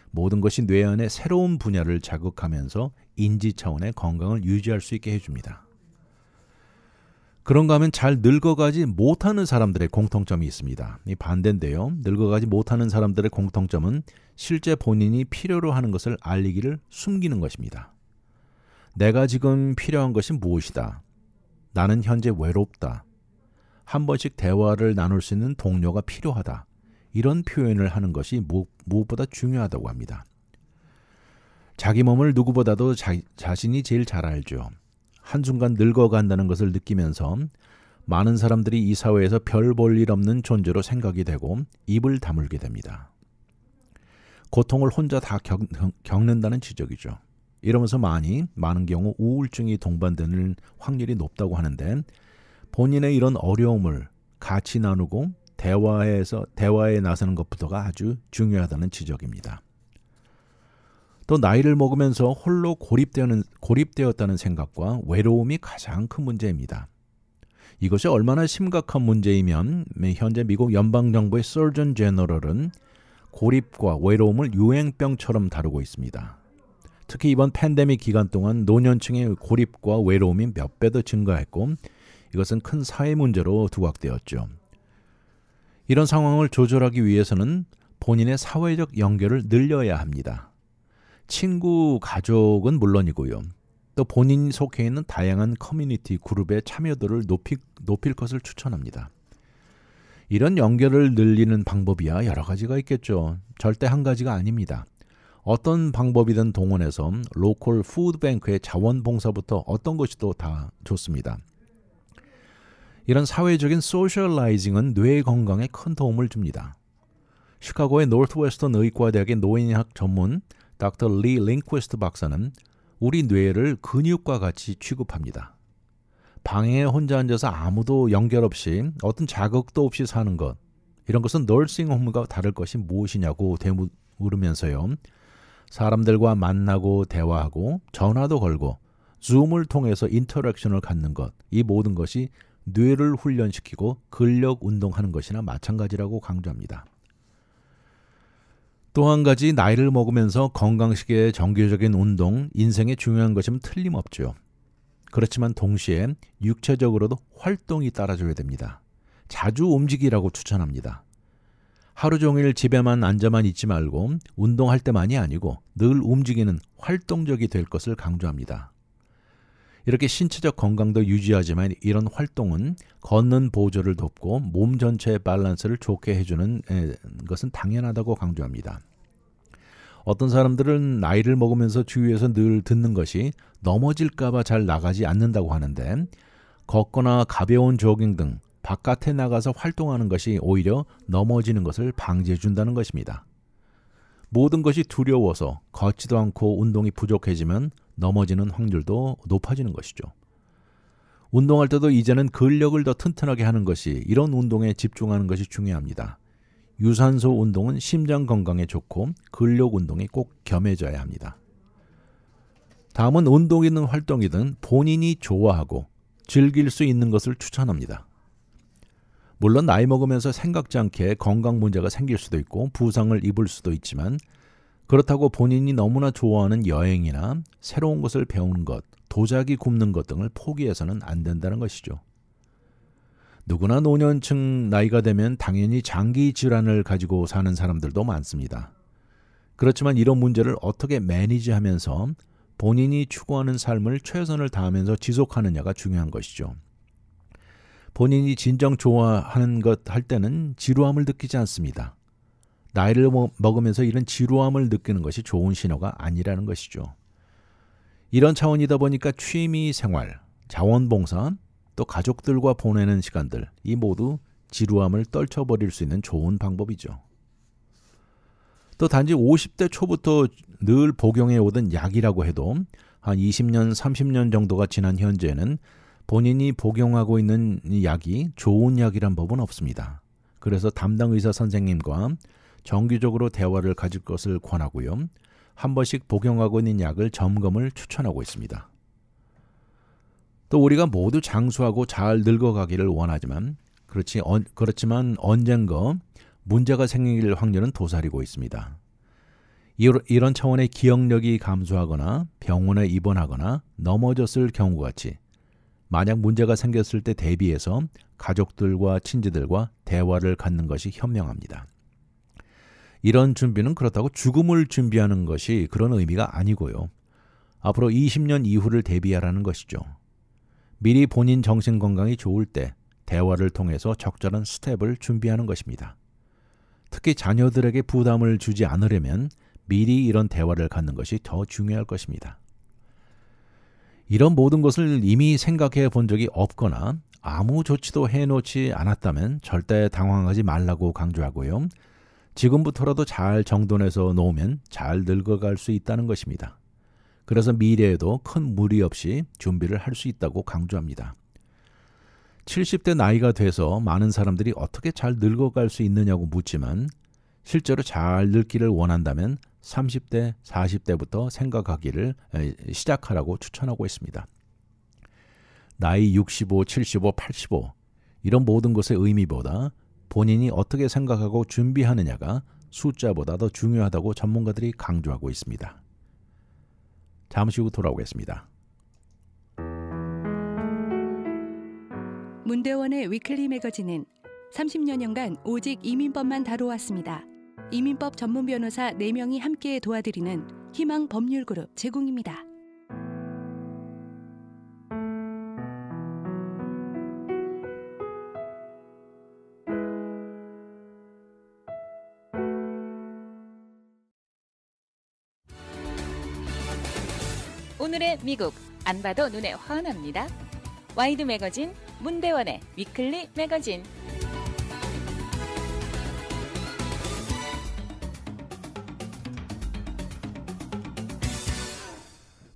모든 것이 뇌 안의 새로운 분야를 자극하면서 인지 차원의 건강을 유지할 수 있게 해줍니다. 그런가 하면 잘 늙어가지 못하는 사람들의 공통점이 있습니다. 이 반대인데요. 늙어가지 못하는 사람들의 공통점은 실제 본인이 필요로 하는 것을 알리기를 숨기는 것입니다. 내가 지금 필요한 것이 무엇이다. 나는 현재 외롭다. 한 번씩 대화를 나눌 수 있는 동료가 필요하다. 이런 표현을 하는 것이 무엇보다 중요하다고 합니다. 자기 몸을 누구보다도 자, 자신이 제일 잘 알죠. 한순간 늙어간다는 것을 느끼면서 많은 사람들이 이 사회에서 별 볼 일 없는 존재로 생각이 되고 입을 다물게 됩니다. 고통을 혼자 다 겪, 는다는 지적이죠. 이러면서 많이 많은 경우 우울증이 동반되는 확률이 높다고 하는데 본인의 이런 어려움을 같이 나누고 대화에서 대화에 나서는 것부터가 아주 중요하다는 지적입니다. 또 나이를 먹으면서 홀로 고립되는, 고립되었다는 생각과 외로움이 가장 큰 문제입니다. 이것이 얼마나 심각한 문제이면 현재 미국 연방정부의 서전 제너럴은 고립과 외로움을 유행병처럼 다루고 있습니다. 특히 이번 팬데믹 기간 동안 노년층의 고립과 외로움이 몇 배 더 증가했고 이것은 큰 사회 문제로 두각되었죠. 이런 상황을 조절하기 위해서는 본인의 사회적 연결을 늘려야 합니다. 친구, 가족은 물론이고요. 또 본인이 속해 있는 다양한 커뮤니티 그룹의 참여도를 높이, 높일 것을 추천합니다. 이런 연결을 늘리는 방법이야 여러 가지가 있겠죠. 절대 한 가지가 아닙니다. 어떤 방법이든 동원해서 로컬 푸드뱅크의 자원봉사부터 어떤 것이 또다 좋습니다. 이런 사회적인 소셜라이징은 뇌 건강에 큰 도움을 줍니다. 시카고의 노스웨스턴 의과대학의 노인의학 전문 닥터 리 링퀘스트 박사는 우리 뇌를 근육과 같이 취급합니다. 방에 혼자 앉아서 아무도 연결 없이 어떤 자극도 없이 사는 것 이런 것은 널싱홈과 다를 것이 무엇이냐고 되물으면서요. 사람들과 만나고 대화하고 전화도 걸고 줌을 통해서 인터랙션을 갖는 것 이 모든 것이 뇌를 훈련시키고 근력 운동하는 것이나 마찬가지라고 강조합니다. 또 한 가지 나이를 먹으면서 건강식의 정기적인 운동, 인생에 중요한 것이면 틀림없죠. 그렇지만 동시에 육체적으로도 활동이 따라줘야 됩니다. 자주 움직이라고 추천합니다. 하루 종일 집에만 앉아만 있지 말고 운동할 때만이 아니고 늘 움직이는 활동적이 될 것을 강조합니다. 이렇게 신체적 건강도 유지하지만 이런 활동은 걷는 보조를 돕고 몸 전체의 밸런스를 좋게 해주는 것은 당연하다고 강조합니다. 어떤 사람들은 나이를 먹으면서 주위에서 늘 듣는 것이 넘어질까봐 잘 나가지 않는다고 하는데 걷거나 가벼운 조깅 등 바깥에 나가서 활동하는 것이 오히려 넘어지는 것을 방지해 준다는 것입니다. 모든 것이 두려워서 걷지도 않고 운동이 부족해지면 넘어지는 확률도 높아지는 것이죠. 운동할 때도 이제는 근력을 더 튼튼하게 하는 것이 이런 운동에 집중하는 것이 중요합니다. 유산소 운동은 심장 건강에 좋고 근력 운동이 꼭 겸해져야 합니다. 다음은 운동이든 활동이든 본인이 좋아하고 즐길 수 있는 것을 추천합니다. 물론 나이 먹으면서 생각지 않게 건강 문제가 생길 수도 있고 부상을 입을 수도 있지만 그렇다고 본인이 너무나 좋아하는 여행이나 새로운 것을 배우는 것, 도자기 굽는 것 등을 포기해서는 안 된다는 것이죠. 누구나 노년층 나이가 되면 당연히 장기 질환을 가지고 사는 사람들도 많습니다. 그렇지만 이런 문제를 어떻게 매니지하면서 본인이 추구하는 삶을 최선을 다하면서 지속하느냐가 중요한 것이죠. 본인이 진정 좋아하는 것 할 때는 지루함을 느끼지 않습니다. 나이를 먹으면서 이런 지루함을 느끼는 것이 좋은 신호가 아니라는 것이죠. 이런 차원이다 보니까 취미 생활, 자원봉사또 가족들과 보내는 시간들, 이 모두 지루함을 떨쳐버릴 수 있는 좋은 방법이죠. 또 단지 50대 초부터 늘 복용해 오던 약이라고 해도 한 20년, 30년 정도가 지난 현재는 본인이 복용하고 있는 약이 좋은 약이란 법은 없습니다. 그래서 담당 의사 선생님과 정기적으로 대화를 가질 것을 권하고요. 한 번씩 복용하고 있는 약을 점검을 추천하고 있습니다. 또 우리가 모두 장수하고 잘 늙어가기를 원하지만 그렇지 어, 그렇지만 언젠가 문제가 생길 확률은 도사리고 있습니다. 이런 차원의 기억력이 감소하거나 병원에 입원하거나 넘어졌을 경우 같이 만약 문제가 생겼을 때 대비해서 가족들과 친지들과 대화를 갖는 것이 현명합니다. 이런 준비는 그렇다고 죽음을 준비하는 것이 그런 의미가 아니고요. 앞으로 20년 이후를 대비하라는 것이죠. 미리 본인 정신 건강이 좋을 때 대화를 통해서 적절한 스텝을 준비하는 것입니다. 특히 자녀들에게 부담을 주지 않으려면 미리 이런 대화를 갖는 것이 더 중요할 것입니다. 이런 모든 것을 이미 생각해 본 적이 없거나 아무 조치도 해놓지 않았다면 절대 당황하지 말라고 강조하고요. 지금부터라도 잘 정돈해서 놓으면 잘 늙어갈 수 있다는 것입니다. 그래서 미래에도 큰 무리 없이 준비를 할 수 있다고 강조합니다. 70대 나이가 돼서 많은 사람들이 어떻게 잘 늙어갈 수 있느냐고 묻지만 실제로 잘 늙기를 원한다면 30대, 40대부터 생각하기를 시작하라고 추천하고 있습니다. 나이 65, 75, 85 이런 모든 것의 의미보다 본인이 어떻게 생각하고 준비하느냐가 숫자보다 더 중요하다고 전문가들이 강조하고 있습니다. 잠시 후 돌아오겠습니다. 문대원의 위클리 매거진은 3 0년간 오직 이민법만 다루어왔습니다. 이민법 전문 변호사 4명이 함께 도와드리는 희망 법률그룹 제공입니다. 오늘의 미국 안 봐도 눈에 환합니다. 와이드 매거진 문대원의 위클리 매거진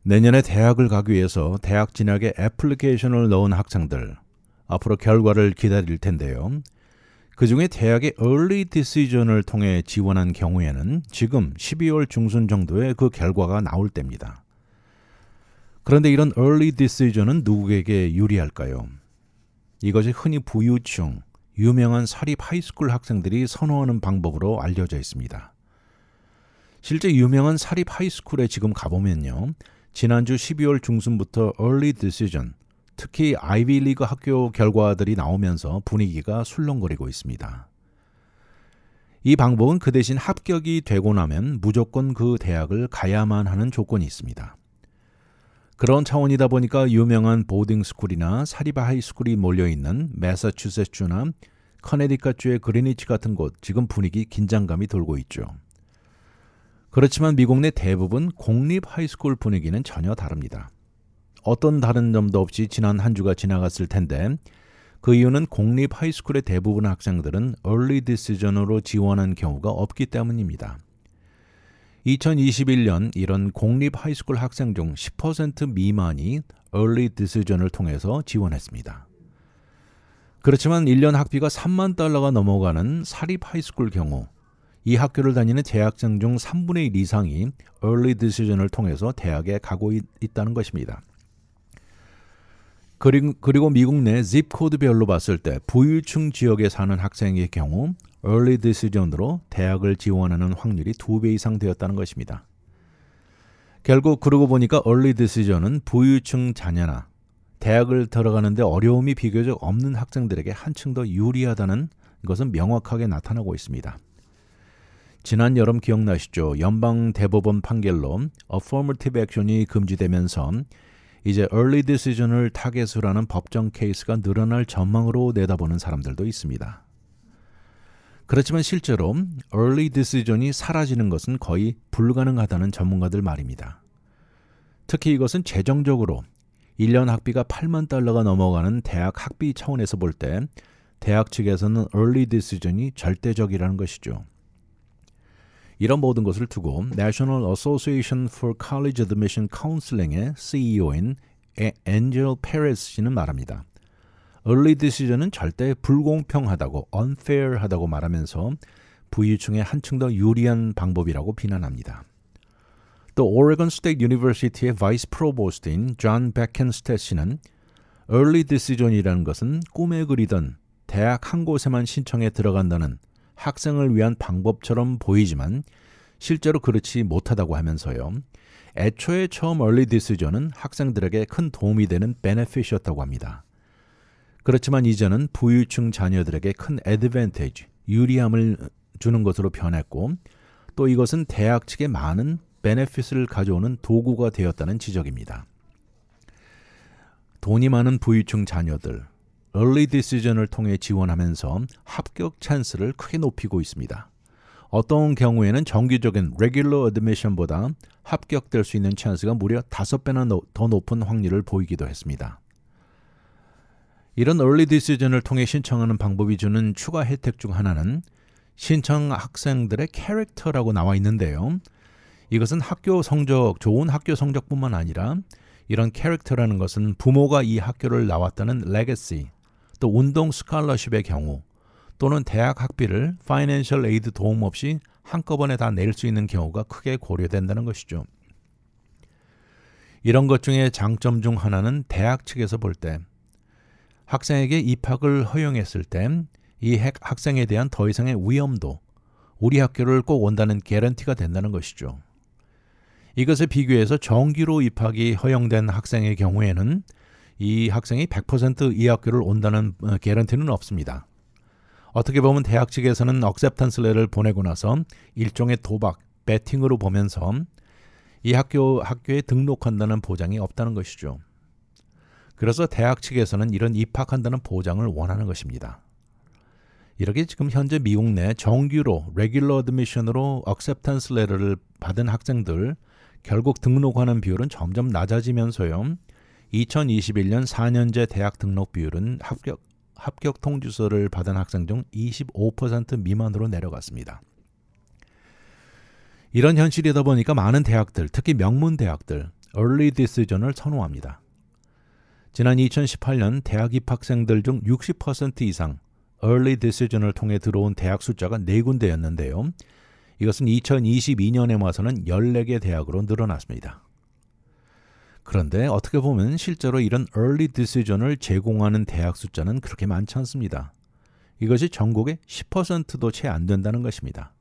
내년에 대학을 가기 위해서 대학 진학에 애플리케이션을 넣은 학생들 앞으로 결과를 기다릴 텐데요. 그 중에 대학의 early decision을 통해 지원한 경우에는 지금 12월 중순 정도에 그 결과가 나올 때입니다. 그런데 이런 early decision은 누구에게 유리할까요? 이것이 흔히 부유층, 유명한 사립 하이스쿨 학생들이 선호하는 방법으로 알려져 있습니다. 실제 유명한 사립 하이스쿨에 지금 가보면요. 지난주 12월 중순부터 early decision, 특히 아이비리그 학교 결과들이 나오면서 분위기가 술렁거리고 있습니다. 이 방법은 그 대신 합격이 되고 나면 무조건 그 대학을 가야만 하는 조건이 있습니다. 그런 차원이다 보니까 유명한 보딩스쿨이나 사리바 하이스쿨이 몰려있는 매사추세츠나 커네디컷주의 그리니치 같은 곳 지금 분위기 긴장감이 돌고 있죠. 그렇지만 미국 내 대부분 공립 하이스쿨 분위기는 전혀 다릅니다. 어떤 다른 점도 없이 지난 한 주가 지나갔을 텐데 그 이유는 공립 하이스쿨의 대부분 학생들은 얼리 디시전으로 지원한 경우가 없기 때문입니다. 2021년 이런 공립 하이스쿨 학생 중 10% 미만이 Early Decision을 통해서 지원했습니다. 그렇지만 1년 학비가 3만 달러가 넘어가는 사립 하이스쿨 경우 이 학교를 다니는 재학생 중 3분의 1 이상이 Early Decision을 통해서 대학에 가고 있, 다는 것입니다. 그리고, 그리고 미국 내 zip 코드별로 봤을 때 부유층 지역에 사는 학생의 경우 early decision으로 대학을 지원하는 확률이 두 배 이상 되었다는 것입니다. 결국 그러고 보니까 early decision은 부유층 자녀나 대학을 들어가는데 어려움이 비교적 없는 학생들에게 한층 더 유리하다는 것은 명확하게 나타나고 있습니다. 지난 여름 기억나시죠? 연방 대법원 판결로 affirmative action이 금지되면서 이제 early decision을 타겟으로 하는 법정 케이스가 늘어날 전망으로 내다보는 사람들도 있습니다. 그렇지만 실제로 early decision이 사라지는 것은 거의 불가능하다는 전문가들 말입니다. 특히 이것은 재정적으로 1년 학비가 8만 달러가 넘어가는 대학 학비 차원에서 볼 때 대학 측에서는 early decision이 절대적이라는 것이죠. 이런 모든 것을 두고 National Association for College Admission Counseling의 CEO인 앤젤 페레스 씨는 말합니다. early decision은 절대 불공평하다고 unfair하다고 말하면서 부유층에 한층 더 유리한 방법이라고 비난합니다. 또 오레곤 스테이트 유니버시티의 바이스 프로보스트인 존 베켄스테 씨는 early decision이라는 것은 꿈에 그리던 대학 한 곳에만 신청에 들어간다는 학생을 위한 방법처럼 보이지만 실제로 그렇지 못하다고 하면서요. 애초에 처음 얼리 디스전은 학생들에게 큰 도움이 되는 베네핏이었다고 합니다. 그렇지만 이제는 부유층 자녀들에게 큰 애드밴테이지, 유리함을 주는 것으로 변했고 또 이것은 대학 측에 많은 베네핏을 가져오는 도구가 되었다는 지적입니다. 돈이 많은 부유층 자녀들, 얼리 디시전을 통해 지원하면서 합격 찬스를 크게 높이고 있습니다. 어떤 경우에는 정규적인 레귤러 어드미션보다 합격될 수 있는 찬스가 무려 5배나 더 높은 확률을 보이기도 했습니다. 이런 얼리 디시전을 통해 신청하는 방법이 주는 추가 혜택 중 하나는 신청 학생들의 캐릭터라고 나와 있는데요. 이것은 학교 성적, 좋은 학교 성적뿐만 아니라 이런 캐릭터라는 것은 부모가 이 학교를 나왔다는 레게시, 또 운동 스칼러십의 경우 또는 대학 학비를 파이낸셜 에이드 도움 없이 한꺼번에 다 낼 수 있는 경우가 크게 고려된다는 것이죠. 이런 것 중에 장점 중 하나는 대학 측에서 볼때 학생에게 입학을 허용했을 땐 이 학생에 대한 더 이상의 위험도 우리 학교를 꼭 온다는 개런티가 된다는 것이죠. 이것에 비교해서 정기로 입학이 허용된 학생의 경우에는 이 학생이 100%이 학교를 온다는 어, 개런티는 없습니다. 어떻게 보면 대학 측에서는 억셉턴스 레를 보내고 나서 일종의 도박, 배팅으로 보면서 이 학교 학교에 등록한다는 보장이 없다는 것이죠. 그래서 대학 측에서는 이런 입학한다는 보장을 원하는 것입니다. 이렇게 지금 현재 미국 내 정규로 레귤러 어드미션으로 억셉턴스 레터를 받은 학생들 결국 등록하는 비율은 점점 낮아지면서요. 2021년 4년제 대학 등록 비율은 합격 합격 통지서를 받은 학생 중 25% 미만으로 내려갔습니다. 이런 현실이다 보니까 많은 대학들, 특히 명문 대학들, early decision을 선호합니다. 지난 2018년 대학 입학생들 중 60% 이상 early decision을 통해 들어온 대학 숫자가 4군데였는데요. 이것은 2022년에 와서는 14개 대학으로 늘어났습니다. 그런데 어떻게 보면 실제로 이런 early decision을 제공하는 대학 숫자는 그렇게 많지 않습니다. 이것이 전국의 10%도 채 안 된다는 것입니다.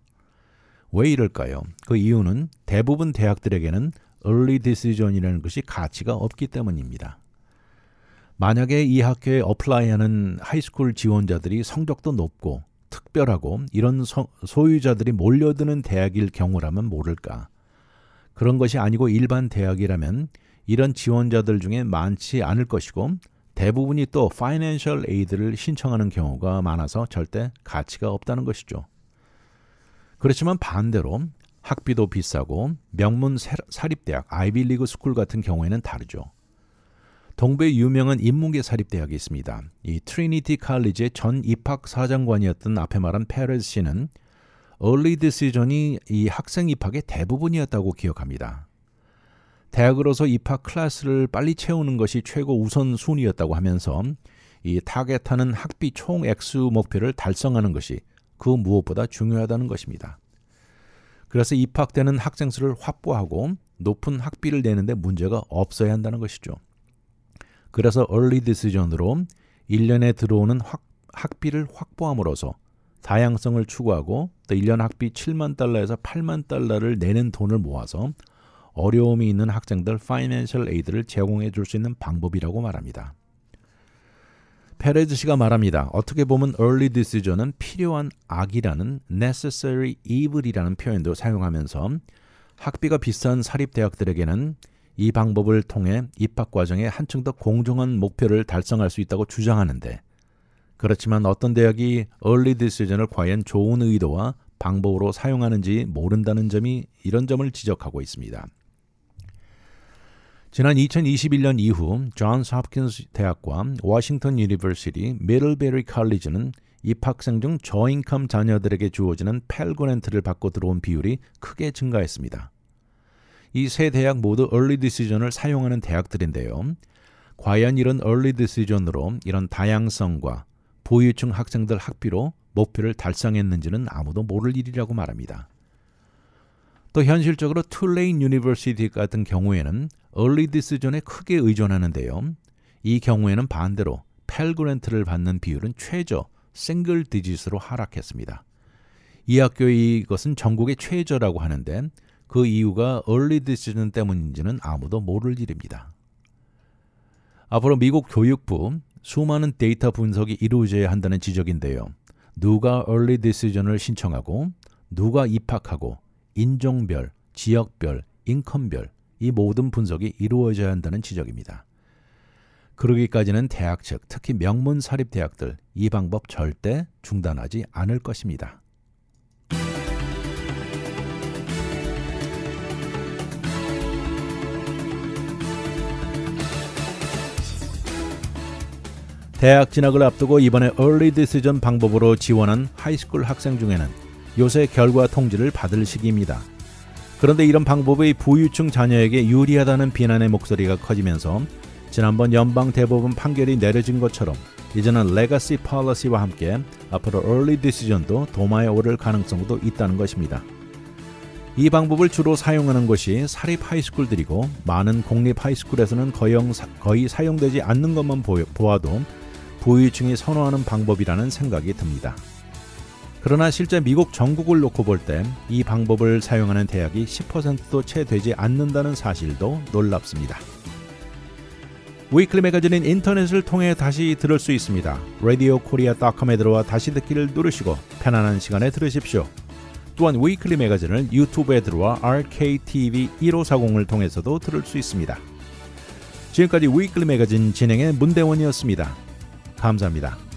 왜 이럴까요? 그 이유는 대부분 대학들에게는 early decision이라는 것이 가치가 없기 때문입니다. 만약에 이 학교에 어플라이하는 하이스쿨 지원자들이 성적도 높고 특별하고 이런 소, 소유자들이 몰려드는 대학일 경우라면 모를까. 그런 것이 아니고 일반 대학이라면 이런 지원자들 중에 많지 않을 것이고 대부분이 또 파이낸셜 에이드를 신청하는 경우가 많아서 절대 가치가 없다는 것이죠. 그렇지만 반대로 학비도 비싸고 명문 사립대학 아이비리그 스쿨 같은 경우에는 다르죠. 동부의 유명한 인문계 사립대학이 있습니다. 이 트리니티 칼리지의 전 입학 사장관이었던 앞에 말한 페레스 씨는 얼리 디시전이 이 학생 입학의 대부분이었다고 기억합니다. 대학으로서 입학 클래스를 빨리 채우는 것이 최고 우선 순위였다고 하면서 이 타겟하는 학비 총 액수 목표를 달성하는 것이 그 무엇보다 중요하다는 것입니다. 그래서 입학되는 학생 수를 확보하고 높은 학비를 내는데 문제가 없어야 한다는 것이죠. 그래서 얼리 디시전으로 1년에 들어오는 확, 학비를 확보함으로써 다양성을 추구하고 또 1년 학비 7만 달러에서 8만 달러를 내는 돈을 모아서 어려움이 있는 학생들 파이낸셜 에이드를 제공해 줄 수 있는 방법이라고 말합니다. 페레즈 씨가 말합니다. 어떻게 보면 early decision은 필요한 악이라는 necessary evil이라는 표현도 사용하면서 학비가 비싼 사립대학들에게는 이 방법을 통해 입학 과정에 한층 더 공정한 목표를 달성할 수 있다고 주장하는데 그렇지만 어떤 대학이 얼리 디스전을 과연 좋은 의도와 방법으로 사용하는지 모른다는 점이 이런 점을 지적하고 있습니다. 지난 2021년 이후 존스 홉킨스 대학과 워싱턴 유니버시티 미들베리 칼리지는 입학생 중 저인컴 자녀들에게 주어지는 펠트를 받고 들어온 비율이 크게 증가했습니다. 이세 대학 모두 얼리 디시전을 사용하는 대학들인데요. 과연 이런 얼리 디시전으로 이런 다양성과 보유층 학생들 학비로 목표를 달성했는지는 아무도 모를 일이라고 말합니다. 또 현실적으로 툴레인 유니버시티 같은 경우에는 얼리 디시전에 크게 의존하는데요. 이 경우에는 반대로 펠그랜트를 받는 비율은 최저 싱글 디지으로 하락했습니다. 이 학교의 이것은 전국의 최저라고 하는데 그 이유가 얼리 디시즌 때문인지는 아무도 모를 일입니다. 앞으로 미국 교육부 수많은 데이터 분석이 이루어져야 한다는 지적인데요. 누가 얼리 디시전을 신청하고 누가 입학하고 인종별, 지역별, 인컴별 이 모든 분석이 이루어져야 한다는 지적입니다. 그러기까지는 대학 측, 특히 명문 사립 대학들 이 방법 절대 중단하지 않을 것입니다. 대학 진학을 앞두고 이번에 얼리 디시전 방법으로 지원한 하이스쿨 학생 중에는 요새 결과 통지를 받을 시기입니다. 그런데 이런 방법이 부유층 자녀에게 유리하다는 비난의 목소리가 커지면서 지난번 연방 대법원 판결이 내려진 것처럼 이제는 레가시 팔러시와 함께 앞으로 얼리 디시전도 도마에 오를 가능성도 있다는 것입니다. 이 방법을 주로 사용하는 것이 사립 하이스쿨들이고 많은 공립 하이스쿨에서는 거의, 거의 사용되지 않는 것만 보아도 부위층이 선호하는 방법이라는 생각이 듭니다. 그러나 실제 미국 전국을 놓고 볼땐이 방법을 사용하는 대학이 10%도 채 되지 않는다는 사실도 놀랍습니다. 위클리 매거진인 인터넷을 통해 다시 들을 수 있습니다. radiokorea.com에 들어와 다시 듣기를 누르시고 편안한 시간에 들으십시오. 또한 위클리 매거진을 유튜브에 들어와 RKTV 1540을 통해서도 들을 수 있습니다. 지금까지 위클리 매거진 진행의 문대원이었습니다. 감사합니다.